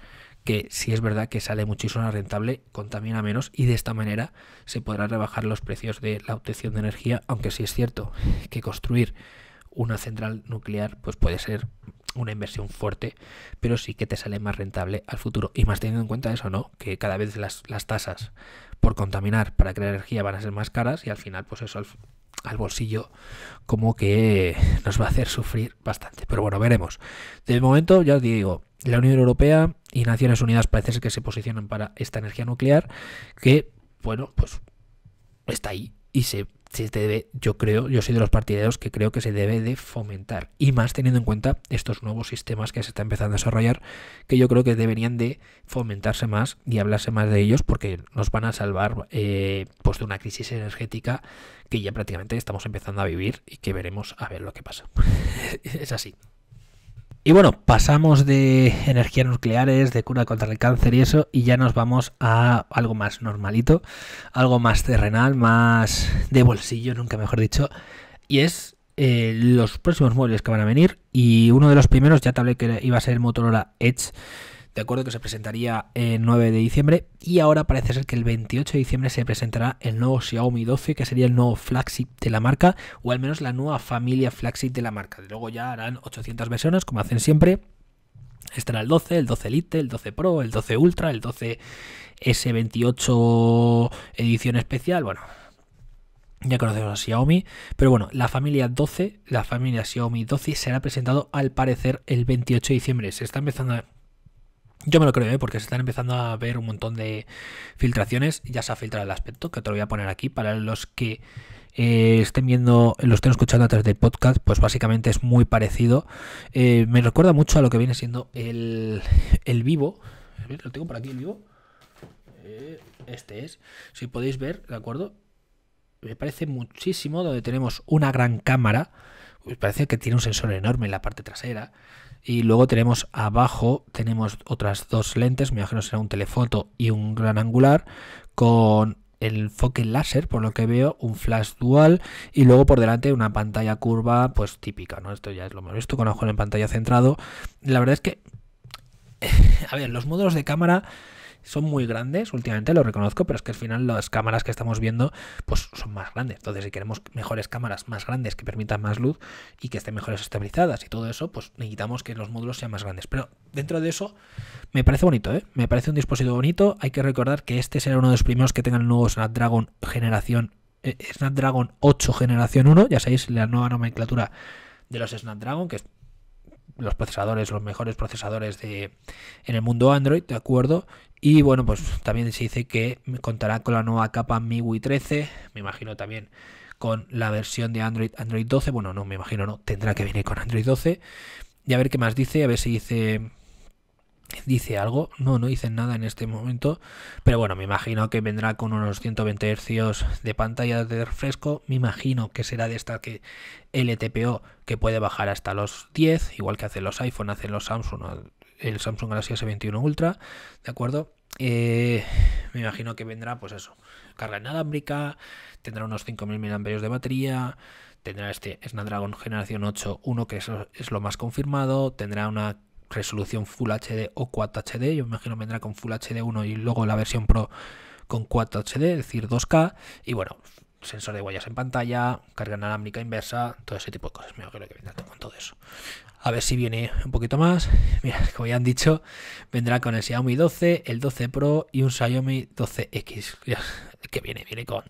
que si es verdad que sale muchísimo más rentable, contamina menos y de esta manera se podrá rebajar los precios de la obtención de energía, aunque sí es cierto que construir una central nuclear pues puede ser una inversión fuerte, pero sí que te sale más rentable al futuro. Y más teniendo en cuenta eso, ¿no? Que cada vez las, tasas por contaminar para crear energía van a ser más caras y al final pues eso al, al bolsillo como que nos va a hacer sufrir bastante. Pero bueno, veremos. De momento ya os digo, la Unión Europea y Naciones Unidas parece ser que se posicionan para esta energía nuclear que, bueno, pues está ahí y se, se, debe, yo creo, yo soy de los partidarios que creo que se debe de fomentar y más teniendo en cuenta estos nuevos sistemas que se está empezando a desarrollar que yo creo que deberían de fomentarse más y hablarse más de ellos porque nos van a salvar eh, pues de una crisis energética que ya prácticamente estamos empezando a vivir y que veremos a ver lo que pasa. es así. Y bueno, pasamos de energías nucleares, de cura contra el cáncer y eso, y ya nos vamos a algo más normalito, algo más terrenal, más de bolsillo, nunca mejor dicho, y es eh, los próximos muebles que van a venir. Y uno de los primeros, ya te hablé que iba a ser el Motorola Edge, de acuerdo que se presentaría el 9 de diciembre y ahora parece ser que el 28 de diciembre se presentará el nuevo Xiaomi 12 que sería el nuevo flagship de la marca o al menos la nueva familia flagship de la marca. Luego ya harán 800 versiones como hacen siempre. Estará el 12, el 12 Elite, el 12 Pro, el 12 Ultra, el 12 S28 edición especial, bueno, ya conocemos a Xiaomi, pero bueno, la familia 12, la familia Xiaomi 12 será presentado al parecer el 28 de diciembre. Se está empezando a yo me lo creo, ¿eh? porque se están empezando a ver un montón de filtraciones. Ya se ha filtrado el aspecto, que te lo voy a poner aquí. Para los que eh, estén viendo, lo estén escuchando a través del podcast, pues básicamente es muy parecido. Eh, me recuerda mucho a lo que viene siendo el, el vivo. lo tengo por aquí, el vivo. Eh, este es. Si podéis ver, ¿de acuerdo? Me parece muchísimo donde tenemos una gran cámara. Me pues parece que tiene un sensor enorme en la parte trasera y luego tenemos abajo, tenemos otras dos lentes, me imagino será un telefoto y un gran angular, con el enfoque láser, por lo que veo, un flash dual y luego por delante una pantalla curva, pues típica, ¿no? Esto ya es lo hemos visto con ajo en pantalla centrado. La verdad es que, a ver, los módulos de cámara son muy grandes últimamente, lo reconozco, pero es que al final las cámaras que estamos viendo pues son más grandes. Entonces, si queremos mejores cámaras más grandes que permitan más luz y que estén mejores estabilizadas y todo eso, pues necesitamos que los módulos sean más grandes. Pero dentro de eso, me parece bonito, ¿eh? Me parece un dispositivo bonito. Hay que recordar que este será uno de los primeros que tengan el nuevo Snapdragon generación eh, Snapdragon 8 generación 1, ya sabéis la nueva nomenclatura de los Snapdragon, que es los procesadores, los mejores procesadores de, en el mundo Android, ¿de acuerdo? Y bueno, pues también se dice que contará con la nueva capa MIUI 13, me imagino también con la versión de Android, Android 12, bueno, no me imagino, no, tendrá que venir con Android 12. Y a ver qué más dice, a ver si dice ¿Dice algo? No, no dicen nada en este momento. Pero bueno, me imagino que vendrá con unos 120 hercios de pantalla de refresco. Me imagino que será de esta que LTPO que puede bajar hasta los 10, igual que hacen los iPhone, hacen los Samsung, el Samsung Galaxy S21 Ultra, ¿de acuerdo? Eh, me imagino que vendrá, pues eso, carga inalámbrica, tendrá unos 5.000 mAh de batería, tendrá este Snapdragon Generación 8 1, que eso es lo más confirmado, tendrá una resolución Full HD o 4 HD. Yo me imagino vendrá con Full HD 1 y luego la versión Pro con 4 HD, es decir, 2K. Y bueno, sensor de huellas en pantalla, carga inalámbrica inversa, todo ese tipo de cosas. Mira, creo que vendrá con todo eso. A ver si viene un poquito más. Mira, como ya han dicho, vendrá con el Xiaomi 12, el 12 Pro y un Xiaomi 12X. Que viene, viene con,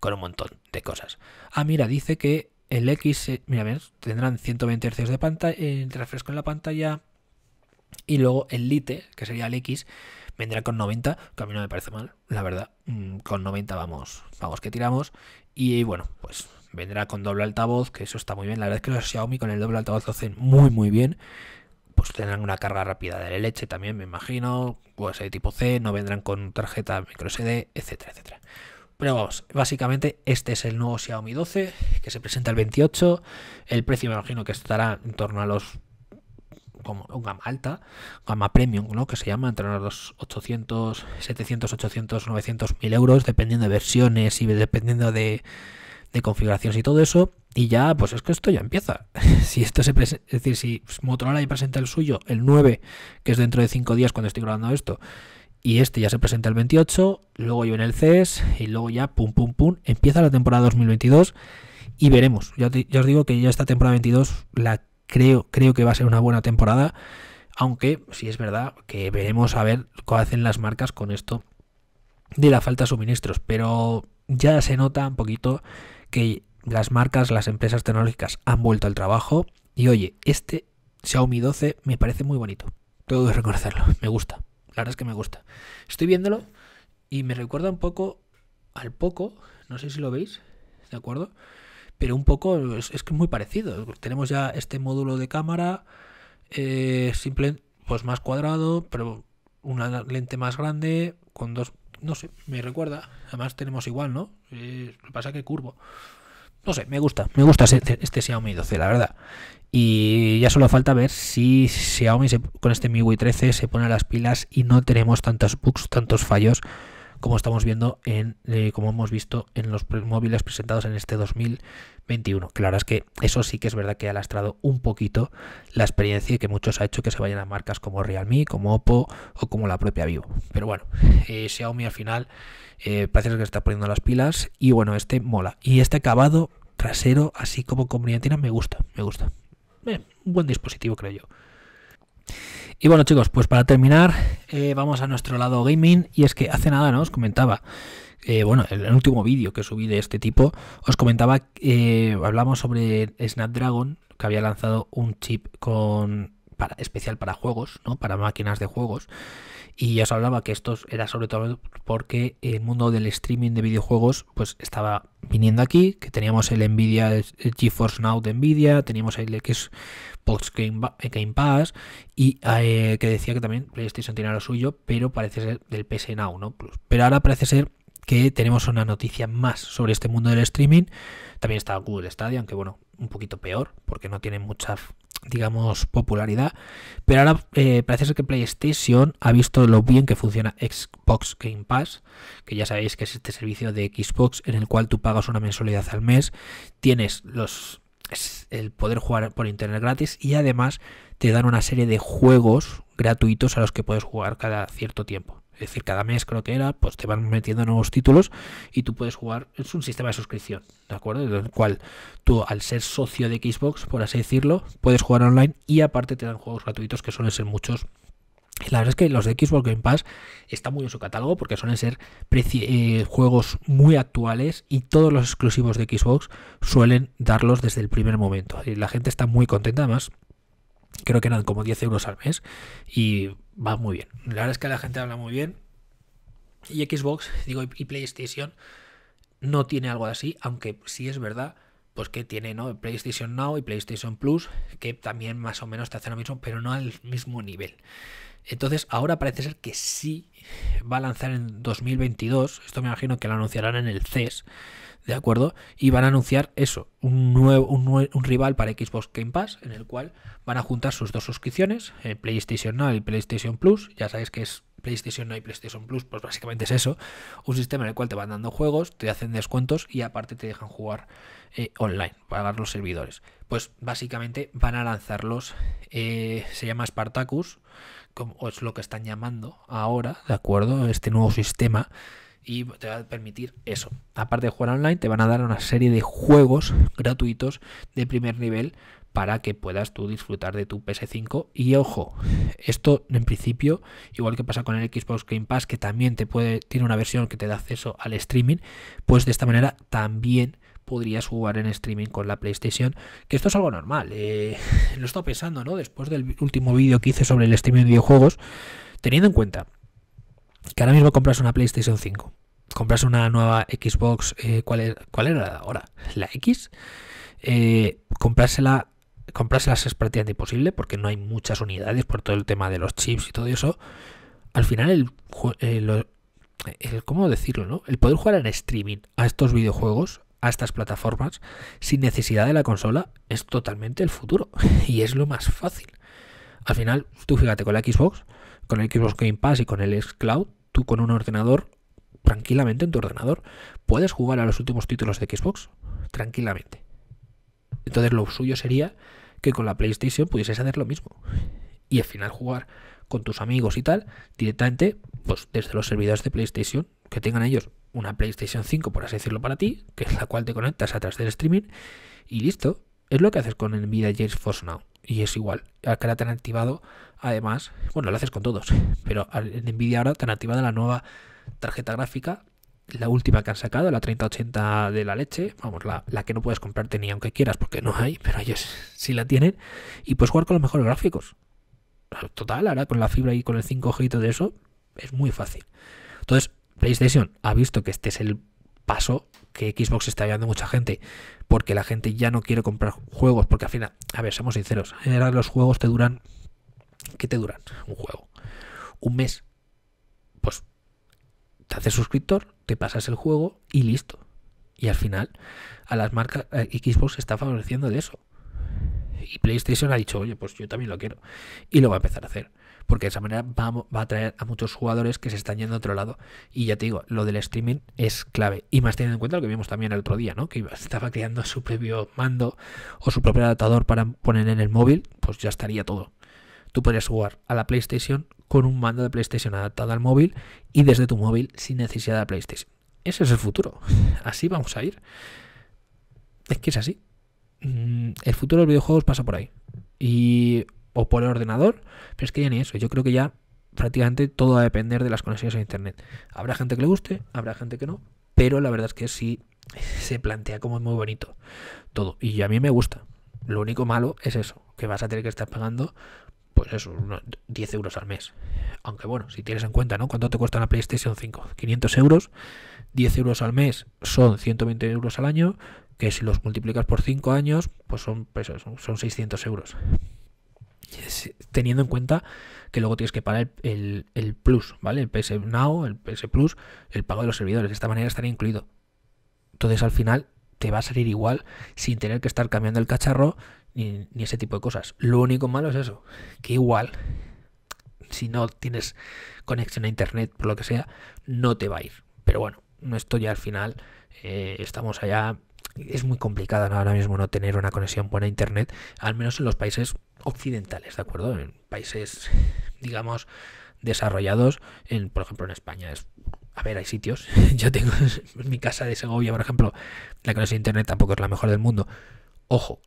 con un montón de cosas. Ah, mira, dice que el X, eh, mira, ¿ves? tendrán 120 Hz de pantalla, entre eh, refresco en la pantalla, y luego el lite, que sería el X, vendrá con 90, que a mí no me parece mal, la verdad. Mm, con 90 vamos, vamos que tiramos. Y bueno, pues vendrá con doble altavoz, que eso está muy bien. La verdad es que los Xiaomi con el doble altavoz lo hacen muy, muy bien. Pues tendrán una carga rápida de leche también, me imagino. USB tipo C, no vendrán con tarjeta microSD, etcétera, etcétera. Pero vamos, básicamente este es el nuevo Xiaomi 12 que se presenta el 28. El precio me imagino que estará en torno a los como gama alta, gama premium, ¿no? que se llama entre los 800, 700, 800, 900 mil euros, dependiendo de versiones y dependiendo de, configuraciones y todo eso. Y ya, pues es que esto ya empieza. si esto se es decir, si Motorola ya presenta el suyo, el 9, que es dentro de 5 días cuando estoy grabando esto, y este ya se presenta el 28, luego yo en el CES, y luego ya, pum, pum, pum, empieza la temporada 2022 y veremos. ya os digo que ya esta temporada 22 la creo, creo que va a ser una buena temporada. Aunque si es verdad que veremos a ver cómo hacen las marcas con esto de la falta de suministros. Pero ya se nota un poquito que las marcas, las empresas tecnológicas han vuelto al trabajo. Y oye, este Xiaomi 12 me parece muy bonito. Tengo que reconocerlo. Me gusta. La verdad es que me gusta. Estoy viéndolo y me recuerda un poco al poco. No sé si lo veis. ¿De acuerdo? pero un poco es, que es muy parecido. Tenemos ya este módulo de cámara, eh, simple, pues más cuadrado, pero una lente más grande, con dos, no sé, me recuerda. Además tenemos igual, ¿no? Eh, lo que pasa es que curvo. No sé, me gusta, me gusta este, este, Xiaomi 12, la verdad. Y ya solo falta ver si Xiaomi se, con este MIUI 13 se pone las pilas y no tenemos tantos bugs, tantos fallos como estamos viendo en eh, como hemos visto en los móviles presentados en este 2021 claro es que eso sí que es verdad que ha lastrado un poquito la experiencia y que muchos ha hecho que se vayan a marcas como Realme como Oppo o como la propia Vivo pero bueno eh, Xiaomi al final eh, parece que está poniendo las pilas y bueno este mola y este acabado trasero así como con brillantina me gusta me gusta eh, un buen dispositivo creo yo y bueno chicos, pues para terminar eh, vamos a nuestro lado gaming y es que hace nada no os comentaba, eh, bueno, en el último vídeo que subí de este tipo, os comentaba, que eh, hablamos sobre Snapdragon que había lanzado un chip con para, especial para juegos, ¿no? para máquinas de juegos. Y ya os hablaba que esto era sobre todo porque el mundo del streaming de videojuegos pues estaba viniendo aquí, que teníamos el Nvidia GeForce Now de Nvidia, teníamos el que eh, Game, Pass y eh, que decía que también PlayStation tenía lo suyo, pero parece ser del PS Now, ¿no? Pero ahora parece ser que tenemos una noticia más sobre este mundo del streaming. También está Google Stadia, aunque bueno, un poquito peor, porque no tiene mucha, digamos, popularidad. Pero ahora eh, parece ser que PlayStation ha visto lo bien que funciona Xbox Game Pass, que ya sabéis que es este servicio de Xbox en el cual tú pagas una mensualidad al mes, tienes los el poder jugar por internet gratis y además te dan una serie de juegos gratuitos a los que puedes jugar cada cierto tiempo. Es decir, cada mes creo que era, pues te van metiendo nuevos títulos y tú puedes jugar. Es un sistema de suscripción, ¿de acuerdo? En el cual tú, al ser socio de Xbox, por así decirlo, puedes jugar online y aparte te dan juegos gratuitos que suelen ser muchos la verdad es que los de Xbox Game Pass están muy en su catálogo porque suelen ser eh, juegos muy actuales y todos los exclusivos de Xbox suelen darlos desde el primer momento. Y la gente está muy contenta, además creo que eran como 10 euros al mes y va muy bien. La verdad es que la gente habla muy bien. Y Xbox, digo, y PlayStation no tiene algo así, aunque sí es verdad, pues que tiene, ¿no? PlayStation Now y PlayStation Plus, que también más o menos te hacen lo mismo, pero no al mismo nivel. Entonces, ahora parece ser que sí va a lanzar en 2022. Esto me imagino que lo anunciarán en el CES, ¿de acuerdo? Y van a anunciar eso, un, nuevo, un, rival para Xbox Game Pass, en el cual van a juntar sus dos suscripciones, eh, PlayStation Now y PlayStation Plus. Ya sabéis que es PlayStation Now y PlayStation Plus, pues básicamente es eso. Un sistema en el cual te van dando juegos, te hacen descuentos y aparte te dejan jugar eh, online, pagar los servidores. Pues básicamente van a lanzarlos, eh, se llama Spartacus, o es lo que están llamando ahora, ¿de acuerdo? Este nuevo sistema y te va a permitir eso. Aparte de jugar online, te van a dar una serie de juegos gratuitos de primer nivel para que puedas tú disfrutar de tu PS5. Y ojo, esto en principio, igual que pasa con el Xbox Game Pass, que también te puede, tiene una versión que te da acceso al streaming, pues de esta manera también podrías jugar en streaming con la PlayStation, que esto es algo normal. Eh, lo he pensando, ¿no? Después del último vídeo que hice sobre el streaming de videojuegos, teniendo en cuenta que ahora mismo compras una PlayStation 5, compras una nueva Xbox, eh, ¿cuál, era, ¿cuál era ahora? ¿La X? Eh, comprársela si es prácticamente imposible porque no hay muchas unidades por todo el tema de los chips y todo eso. Al final, el, eh, ¿cómo decirlo? No? El poder jugar en streaming a estos videojuegos a estas plataformas sin necesidad de la consola es totalmente el futuro y es lo más fácil. Al final, tú fíjate con la Xbox, con el Xbox Game Pass y con el Xcloud, tú con un ordenador, tranquilamente en tu ordenador, puedes jugar a los últimos títulos de Xbox, tranquilamente. Entonces lo suyo sería que con la PlayStation pudieses hacer lo mismo. Y al final jugar con tus amigos y tal, directamente, pues desde los servidores de PlayStation, que tengan ellos una PlayStation 5, por así decirlo, para ti, que es la cual te conectas a través del streaming, y listo. Es lo que haces con Nvidia Force Now. Y es igual. Ah, la te han activado, además, bueno, lo haces con todos, pero en Nvidia ahora te han activado la nueva tarjeta gráfica, la última que han sacado, la 3080 de la leche, vamos, la, la que no puedes comprarte ni aunque quieras porque no hay, pero ellos sí la tienen, y puedes jugar con los mejores gráficos total, ahora con la fibra y con el 5G de todo eso, es muy fácil. Entonces, PlayStation ha visto que este es el paso que Xbox está llevando mucha gente, porque la gente ya no quiere comprar juegos, porque al final, a ver, seamos sinceros, en los juegos te duran, ¿qué te duran? Un juego, un mes, pues te haces suscriptor, te pasas el juego y listo. Y al final a las marcas Xbox Xbox está favoreciendo de eso. Y PlayStation ha dicho, oye, pues yo también lo quiero. Y lo va a empezar a hacer. Porque de esa manera va a, traer a atraer a muchos jugadores que se están yendo a otro lado. Y ya te digo, lo del streaming es clave. Y más teniendo en cuenta lo que vimos también el otro día, ¿no? Que estaba creando su propio mando o su propio adaptador para poner en el móvil, pues ya estaría todo. Tú podrías jugar a la PlayStation con un mando de PlayStation adaptado al móvil y desde tu móvil sin necesidad de PlayStation. Ese es el futuro. Así vamos a ir. Es que es así. Mm, el futuro de los videojuegos pasa por ahí. Y, o por el ordenador, pero es que ya ni eso. Yo creo que ya prácticamente todo va a depender de las conexiones a Internet. Habrá gente que le guste, habrá gente que no, pero la verdad es que sí se plantea como muy bonito todo. Y a mí me gusta. Lo único malo es eso, que vas a tener que estar pagando, pues eso, 10 euros al mes. Aunque bueno, si tienes en cuenta, ¿no? ¿Cuánto te cuesta la PlayStation 5? 500 euros, 10 euros al mes son 120 euros al año, que si los multiplicas por 5 años, pues son, pesos pues son, 600 euros. Teniendo en cuenta que luego tienes que pagar el, Plus, ¿vale? El PS Now, el PS Plus, el pago de los servidores. De esta manera estaría incluido. Entonces al final te va a salir igual sin tener que estar cambiando el cacharro ni, ese tipo de cosas. Lo único malo es eso, que igual si no tienes conexión a internet, por lo que sea, no te va a ir. Pero bueno, esto ya al final eh, estamos allá es muy complicado ahora mismo no tener una conexión buena a internet, al menos en los países occidentales, ¿de acuerdo? En países, digamos, desarrollados, en, por ejemplo, en España es a ver, hay sitios. Yo tengo en mi casa de Segovia, por ejemplo, la conexión a internet tampoco es la mejor del mundo. Ojo,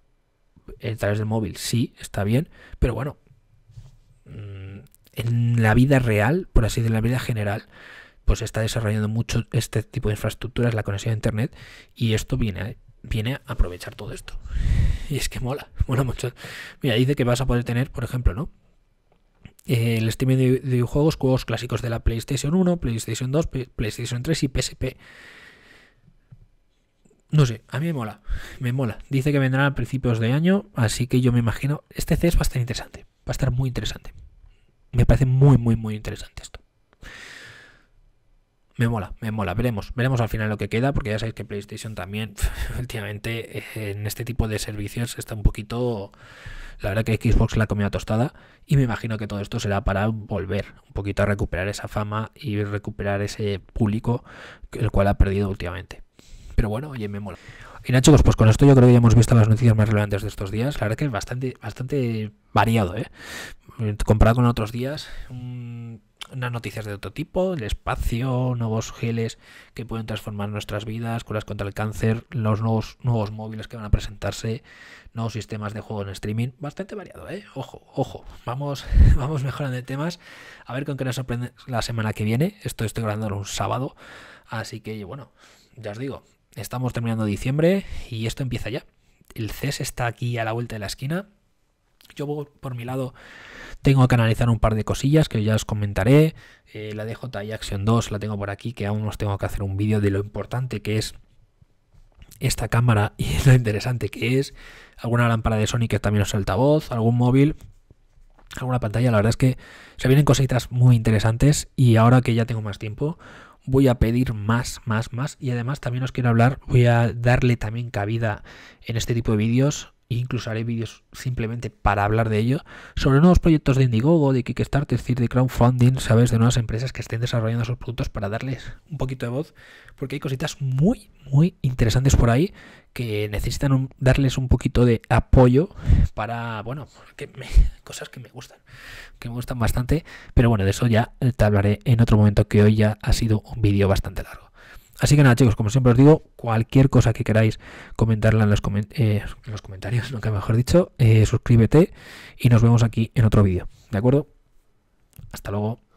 a través del móvil sí, está bien, pero bueno, mm, en la vida real, por así decirlo, en la vida general, pues está desarrollando mucho este tipo de infraestructuras, la conexión a Internet, y esto viene a, viene aprovechar todo esto. Y es que mola, mola mucho. Mira, dice que vas a poder tener, por ejemplo, ¿no? el streaming de videojuegos, juegos clásicos de la PlayStation 1, PlayStation 2, PlayStation 3 y PSP. No sé, a mí me mola, me mola. Dice que vendrán a principios de año, así que yo me imagino, este CES va a estar interesante, va a estar muy interesante. Me parece muy, muy, muy interesante esto me mola, me mola. Veremos, veremos al final lo que queda, porque ya sabéis que PlayStation también, últimamente, eh, en este tipo de servicios está un poquito. La verdad que Xbox la comida tostada y me imagino que todo esto será para volver un poquito a recuperar esa fama y recuperar ese público el cual ha perdido últimamente. Pero bueno, oye, me mola. Y nada chicos, pues con esto yo creo que ya hemos visto las noticias más relevantes de estos días. La verdad que es bastante, bastante variado, ¿eh? Comparado con otros días, unas noticias de otro tipo, el espacio, nuevos geles que pueden transformar nuestras vidas, curas contra el cáncer, los nuevos, nuevos móviles que van a presentarse, nuevos sistemas de juego en streaming, bastante variado, ¿eh? Ojo, ojo, vamos, vamos mejorando de temas, a ver con qué nos sorprende la semana que viene, esto estoy grabando un sábado, así que bueno, ya os digo, estamos terminando diciembre y esto empieza ya. El CES está aquí a la vuelta de la esquina yo por mi lado tengo que analizar un par de cosillas que ya os comentaré. Eh, la DJI Action 2 la tengo por aquí, que aún os tengo que hacer un vídeo de lo importante que es esta cámara y lo interesante que es. Alguna lámpara de Sony que también os altavoz, algún móvil, alguna pantalla. La verdad es que se vienen cositas muy interesantes y ahora que ya tengo más tiempo voy a pedir más, más, más. Y además también os quiero hablar, voy a darle también cabida en este tipo de vídeos incluso haré vídeos simplemente para hablar de ello, sobre nuevos proyectos de Indiegogo, de Kickstarter, es decir, de crowdfunding, ¿sabes? De nuevas empresas que estén desarrollando sus productos para darles un poquito de voz, porque hay cositas muy, muy interesantes por ahí que necesitan darles un poquito de apoyo para, bueno, cosas que me gustan, que me gustan bastante, pero bueno, de eso ya te hablaré en otro momento que hoy ya ha sido un vídeo bastante largo. Así que nada, chicos, como siempre os digo, cualquier cosa que queráis comentarla en los, eh, comentarios, lo que mejor dicho, eh, suscríbete y nos vemos aquí en otro vídeo. ¿De acuerdo? Hasta luego.